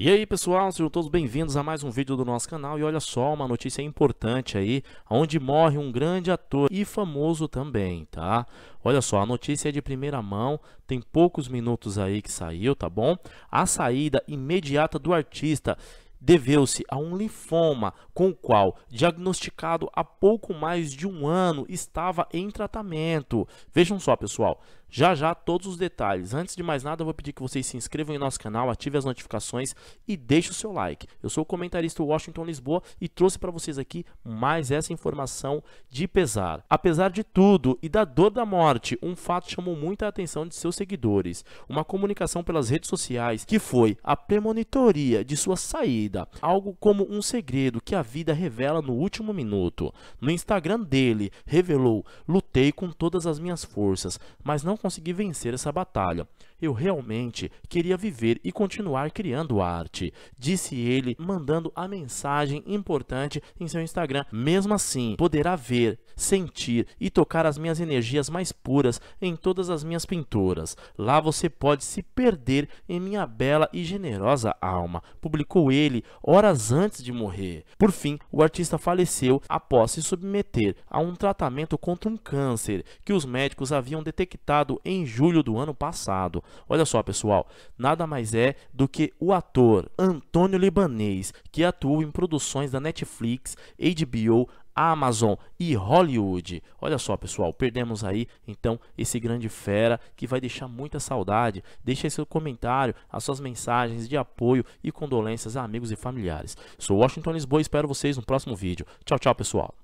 E aí pessoal, sejam todos bem-vindos a mais um vídeo do nosso canal e olha só uma notícia importante aí, onde morre um grande ator e famoso também, tá? Olha só, a notícia é de primeira mão, tem poucos minutos aí que saiu, tá bom? A saída imediata do artista deveu-se a um linfoma com o qual, diagnosticado há pouco mais de um ano, estava em tratamento. Vejam só, pessoal, já já todos os detalhes. Antes de mais nada, eu vou pedir que vocês se inscrevam em nosso canal, ativem as notificações e deixem o seu like. Eu sou o comentarista Washington Lisboa e trouxe para vocês aqui mais essa informação de pesar. Apesar de tudo e da dor da morte, um fato chamou muita atenção de seus seguidores. Uma comunicação pelas redes sociais que foi a premonitoria de sua saída, algo como um segredo que a vida revela no último minuto. No Instagram dele, revelou: "Lutei com todas as minhas forças, mas não consegui vencer essa batalha. Eu realmente queria viver e continuar criando arte, disse ele, mandando a mensagem importante em seu Instagram. Mesmo assim, poderá ver, sentir e tocar as minhas energias mais puras em todas as minhas pinturas. Lá você pode se perder em minha bela e generosa alma, publicou ele horas antes de morrer. Por fim, o artista faleceu após se submeter a um tratamento contra um câncer que os médicos haviam detectado lançado em julho do ano passado. Olha só, pessoal, nada mais é do que o ator Antônio Libanês, que atuou em produções da Netflix, HBO, Amazon e Hollywood. Olha só, pessoal, perdemos aí então esse grande fera que vai deixar muita saudade. Deixe seu comentário, as suas mensagens de apoio e condolências a amigos e familiares. Sou Washington Lisboa e espero vocês no próximo vídeo. Tchau, tchau, pessoal.